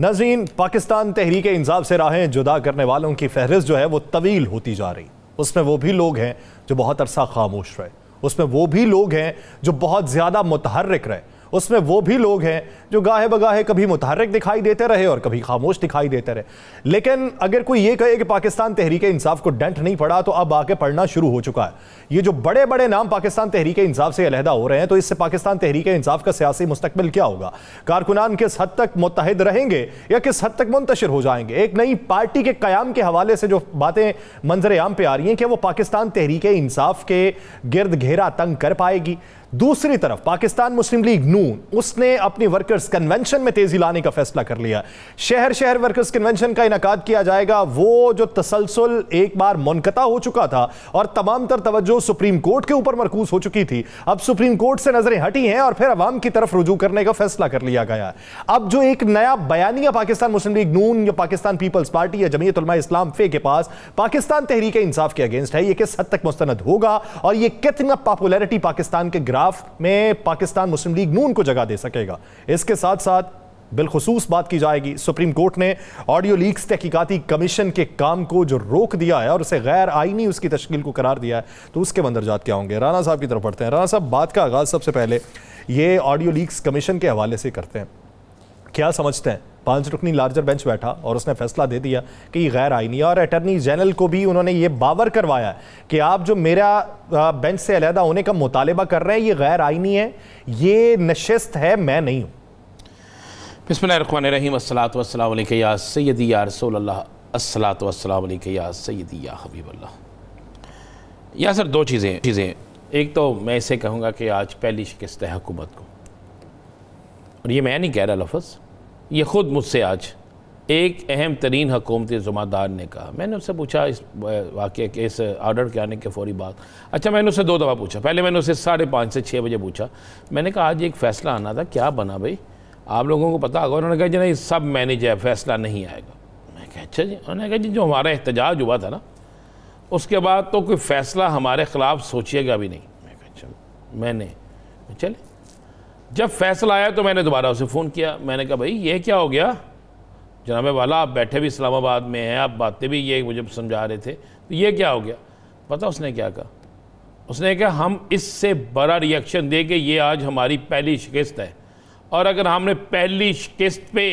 नजीन पाकिस्तान तहरीक इंसाफ से राहें जुदा करने वालों की फहरिस्त जो है वो तवील होती जा रही उसमें वो भी लोग हैं जो बहुत अरसा खामोश रहे उसमें वो भी लोग हैं जो बहुत ज़्यादा मुतहरक रहे उसमें वो भी लोग हैं जो गाहे बगाहे कभी मुतहरक दिखाई देते रहे और कभी खामोश दिखाई देते रहे लेकिन अगर कोई ये कहे कि पाकिस्तान तहरीक इंसाफ को डेंट नहीं पड़ा तो अब आके पढ़ना शुरू हो चुका है ये जो बड़े बड़े नाम पाकिस्तान तहरीक इंसाफ से अलहदा हो रहे हैं तो इससे पाकिस्तान तहरीक इंसाफ का सियासी मुस्तबिल क्या होगा कारकुनान किस हद तक मुतहद रहेंगे या किस हद तक मुंतशर हो जाएंगे एक नई पार्टी के क्याम के हवाले से जो बातें मंजर आम पर आ रही हैं कि वो पाकिस्तान तहरीक इंसाफ के गिर्द घेरा तंग कर पाएगी दूसरी तरफ पाकिस्तान मुस्लिम लीग नून उसने अपनी वर्कर्स कन्वेंशन में तेजी लाने का फैसला कर लिया शहर शहर वर्कर्स कन्वेंशन का इनका किया जाएगा वो जो तसलसल एक बार मुनकता हो चुका था और तमाम तर तवज्जो सुप्रीम कोर्ट के ऊपर मरकूज हो चुकी थी अब सुप्रीम कोर्ट से नजरें हटी हैं और फिर अवाम की तरफ रुजू करने का फैसला कर लिया गया अब जो एक नया बयानिया पाकिस्तान मुस्लिम लीग नून या पाकिस्तान पीपल्स पार्टी या जमीयत इस्लाम फे के पास पाकिस्तान तहरीक इंसाफ के अगेंस्ट है यह किस हद तक मुस्तंद होगा और यह कितना पॉपुलरिटी पाकिस्तान के ग्राम इख्तलाफ में पाकिस्तान मुस्लिम लीग नून को जगह दे सकेगा इसके साथ साथ बिलखसूस बात की जाएगी सुप्रीम कोर्ट ने ऑडियो लीक्स तहकीकती कमीशन के काम को जो रोक दिया है और उसे गैर आइनी उसकी तश्कील को करार दिया है तो उसके मंदरजात क्या होंगे राना साहब की तरफ पढ़ते हैं राना साहब बात का आगाज़ सबसे पहले ये ऑडियो लीक्स कमीशन के हवाले से करते हैं क्या समझते हैं पांच रुकनी लार्जर बेंच बैठा और उसने फैसला दे दिया कि ये गैर है और अटर्नी जनरल को भी उन्होंने ये बावर करवाया कि आप जो मेरा बेंच से अलहदा होने का मुतालबा कर रहे हैं ये गैर आईनी है ये नशस्त है मैं नहीं हूँ बसमान रहीम या सैदी या रसोल्ला या सैदी या हबीबल्ला या सर दो चीज़ें चीज़ें एक तो मैं इसे कहूँगा कि आज पहली शिकस्त है हुकूमत को और ये मैं नहीं कह रहा लफ्ज़ ये ख़ुद मुझसे आज एक अहम तरीन हकूमती जुम्मेदार ने कहा मैंने उससे पूछा इस वाक्य के इस ऑर्डर के आने के फ़ौरी बाद अच्छा मैंने उससे दो दफ़ा पूछा पहले मैंने उससे साढ़े पाँच से छः बजे पूछा मैंने कहा आज एक फ़ैसला आना था क्या बना भाई आप लोगों को पता होगा उन्होंने कहा जी नहीं सब मैनेज है फैसला नहीं आएगा मैं कहा अच्छा जी उन्होंने कहा जी जो हमारा एहतजाज हुआ था ना उसके बाद तो कोई फ़ैसला हमारे ख़िलाफ़ सोचिएगा भी नहीं मैं कहा अच्छा मैंने चले जब फैसला आया तो मैंने दोबारा उसे फ़ोन किया मैंने कहा भाई ये क्या हो गया जनाब वाला आप बैठे भी इस्लामाबाद में हैं आप बातें भी ये मुझे समझा रहे थे तो ये क्या हो गया पता उसने क्या कहा उसने कहा हम इससे बड़ा रिएक्शन दे के ये आज हमारी पहली शिकस्त है और अगर हमने पहली शिकस्त पे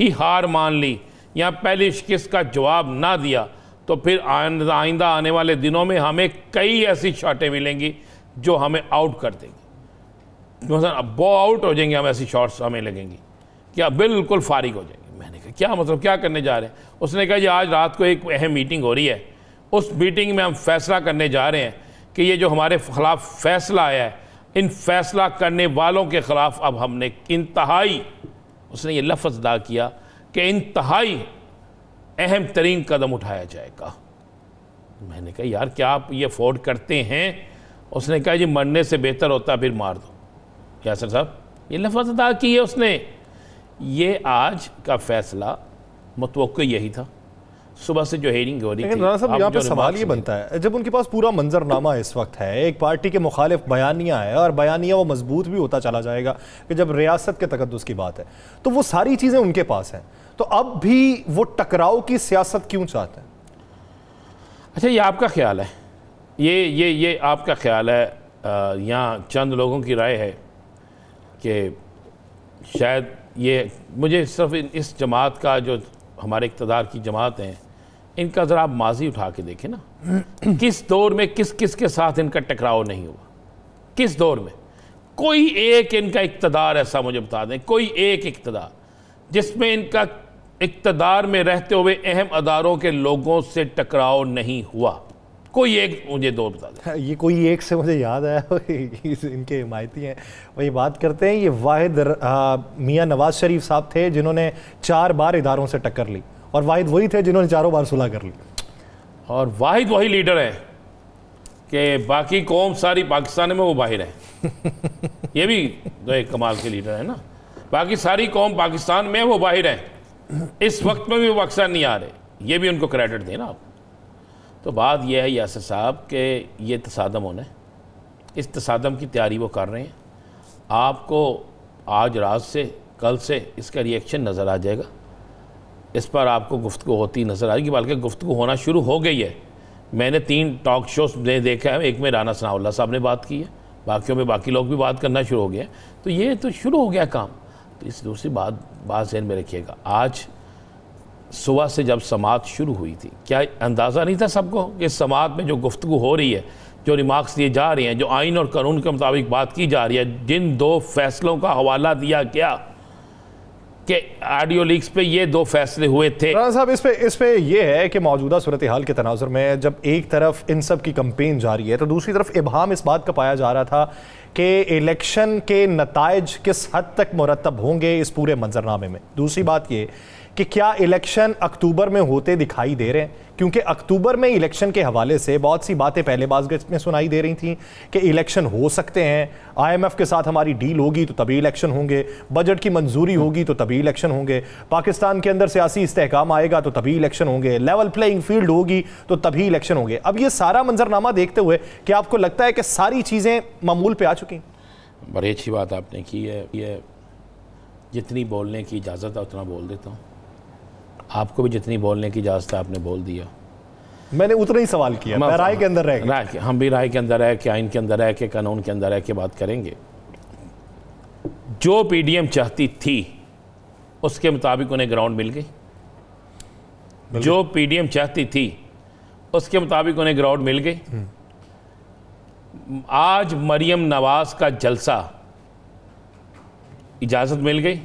ही हार मान ली या पहली शिकस्त का जवाब ना दिया तो फिर आइंदा आने वाले दिनों में हमें कई ऐसी शॉटें मिलेंगी जो हमें आउट कर देंगी मतलब अब बो आउट हो जाएंगे हम ऐसी शॉर्ट्स हमें लगेंगी क्या बिल्कुल फारिग हो जाएंगे मैंने कहा क्या मतलब क्या करने जा रहे हैं उसने कहा जी आज रात को एक अहम मीटिंग हो रही है उस मीटिंग में हम फैसला करने जा रहे हैं कि ये जो हमारे खिलाफ फैसला आया है इन फैसला करने वालों के ख़िलाफ़ अब हमने इंतहाई उसने ये लफ्ज़ अदा किया कि इंतहाई अहम तरीन कदम उठाया जाएगा मैंने कहा यार क्या आप ये अफोर्ड करते हैं उसने कहा जी मरने से बेहतर होता फिर मार दो क्या सर साहब ये लफज अदा किए उसने ये आज का फैसला मतवक यही था सुबह से जो हेरिंग हो रही लेकिन राणा साहब यहाँ पे सवाल ये बनता है जब उनके पास पूरा मंजरनामा इस वक्त है एक पार्टी के मुखालिफ बयानिया है और बयानिया वो मजबूत भी होता चला जाएगा कि जब रियासत के तकदस की बात है तो वो सारी चीज़ें उनके पास हैं तो अब भी वो टकराव की सियासत क्यों चाहते हैं अच्छा ये आपका ख्याल है ये ये ये आपका ख्याल है यहाँ चंद लोगों की राय है कि शायद ये मुझे सिर्फ इस जमात का जो हमारे इकतदार की जमात हैं इनका ज़रा आप माजी उठा के देखें ना किस दौर में किस किस के साथ इनका टकराव नहीं हुआ किस दौर में कोई एक इनका इकतदार ऐसा मुझे बता दें कोई एक इकतदार जिसमें इनका इकतदार में रहते हुए अहम अदारों के लोगों से टकराव नहीं हुआ कोई एक मुझे दो बता दें ये कोई एक से मुझे याद आया इनके हिमायती हैं वही बात करते हैं ये वाहिद मियाँ नवाज शरीफ साहब थे जिन्होंने चार बार इदारों से टक्कर ली और वाहिद वही थे जिन्होंने चारों बार सुलह कर ली और वाहिद वही लीडर है कि बाकी कौम सारी पाकिस्तान में वो बाहर है ये भी तो एक कमाल के लीडर है ना बाकी सारी कौम पाकिस्तान में वो बाहर है इस वक्त में भी वो पाकिस्तान नहीं आ रहे ये भी उनको क्रेडिट देना आप तो बात यह है यासर साहब कि ये तसादम होना है इस तसादम की तैयारी वो कर रहे हैं आपको आज रात से कल से इसका रिएक्शन नज़र आ जाएगा इस पर आपको गुफ्तु होती नज़र आएगी बल्कि गुफ्तु होना शुरू हो गई है मैंने तीन टॉक शोज ने देखा है एक में राना सनाउल्ला साहब ने बात की है बाकियों में बाकी लोग भी बात करना शुरू हो हैं तो ये तो शुरू हो गया काम तो इस दूसरी बात बात जहन में रखिएगा आज सुबह से जब समात शुरू हुई थी क्या अंदाज़ा नहीं था सबको कि समात में जो गुफ्तु हो रही है जो रिमार्क्स दिए जा रहे हैं जो आइन और कानून के मुताबिक बात की जा रही है जिन दो फैसलों का हवाला दिया गया कि आडियो लीक्स पे ये दो फैसले हुए थे साहब इस पे इस पे ये है कि मौजूदा सूरत हाल के तनाजर में जब एक तरफ इन सब की कंपेन जारी है तो दूसरी तरफ इबहम इस बात का पाया जा रहा था कि इलेक्शन के नतज किस हद तक मुरतब होंगे इस पूरे मंजरनामे में दूसरी बात ये कि क्या इलेक्शन अक्टूबर में होते दिखाई दे रहे हैं क्योंकि अक्टूबर में इलेक्शन के हवाले से बहुत सी बातें पहले बाजगज में सुनाई दे रही थी कि इलेक्शन हो सकते हैं आईएमएफ के साथ हमारी डील होगी तो तभी इलेक्शन होंगे बजट की मंजूरी होगी तो तभी इलेक्शन होंगे पाकिस्तान के अंदर सियासी इस्तेकाम आएगा तो तभी इलेक्शन होंगे लेवल प्लेइंग फील्ड होगी तो तभी इलेक्शन होंगे अब ये सारा मंजरनामा देखते हुए क्या आपको लगता है कि सारी चीज़ें मामूल पर आ चुकी बड़ी अच्छी बात आपने की है ये जितनी बोलने की इजाज़त है उतना बोल देता हूँ आपको भी जितनी बोलने की इजाज़त है आपने बोल दिया मैंने उतना ही सवाल किया मैं राय के अंदर रह राय हम भी राय के अंदर रह के आइन के अंदर रह के कानून के अंदर रह के बात करेंगे जो पीडीएम चाहती थी उसके मुताबिक उन्हें ग्राउंड मिल गई जो पीडीएम चाहती थी उसके मुताबिक उन्हें ग्राउंड मिल गई हम्म। आज मरियम नवाज का जलसा इजाज़त मिल गई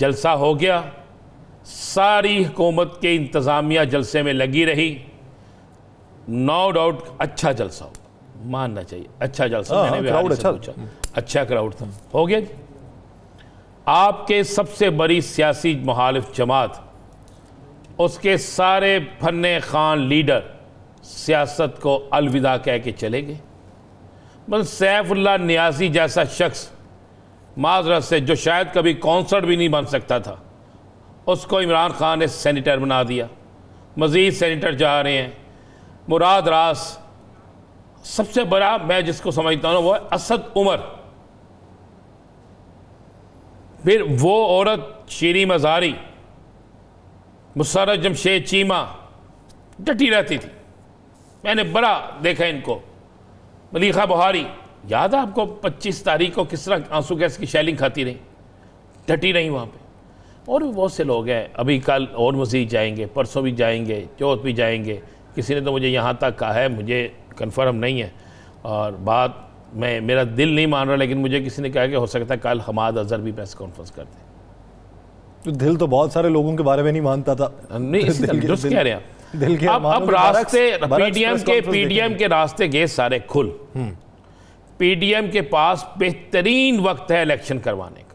जलसा हो गया सारी हुकूमत के इंतज़ामिया जलसे में लगी रही नो डाउट अच्छा जलसा हो मानना चाहिए अच्छा जलसा हाँ, मैंने क्राउड हाँ, अच्छा पूछा अच्छा क्राउड था हो गया जी आपके सबसे बड़ी सियासी मुहालिफ जमात उसके सारे फन खान लीडर सियासत को अलविदा कह के चले गए मतलब सैफुल्ला न्याजी जैसा शख्स माजरत से जो शायद कभी कौंसर भी नहीं बन सकता था उसको इमरान खान ने सेनेटर बना दिया मज़ीद सेनेटर जा रहे हैं मुराद रास सबसे बड़ा मैं जिसको समझता हूँ वो है असद उमर फिर वो औरत शीरी मजारी मुसरत जमशेद चीमा डटी रहती थी मैंने बड़ा देखा इनको मलीखा बुहारी याद है आपको 25 तारीख को किस तरह आंसू गैस की शैलिंग खाती रही डटी रही वहाँ पे और भी बहुत से लोग हैं अभी कल और मज़ीद जाएंगे परसों भी जाएंगे चौथ भी जाएंगे किसी ने तो मुझे यहाँ तक कहा है मुझे कन्फर्म नहीं है और बात मैं मेरा दिल नहीं मान रहा लेकिन मुझे किसी ने कहा कि हो सकता है कल हमाद अजहर भी प्रेस कॉन्फ्रेंस कर दें तो दिल तो बहुत सारे लोगों के बारे में नहीं मानता था नहीं कह रहे दिल के अब अब रास्ते पीडीएम के पीडीएम के रास्ते गए सारे खुल पीडीएम हम्म। के पास बेहतरीन वक्त है इलेक्शन करवाने का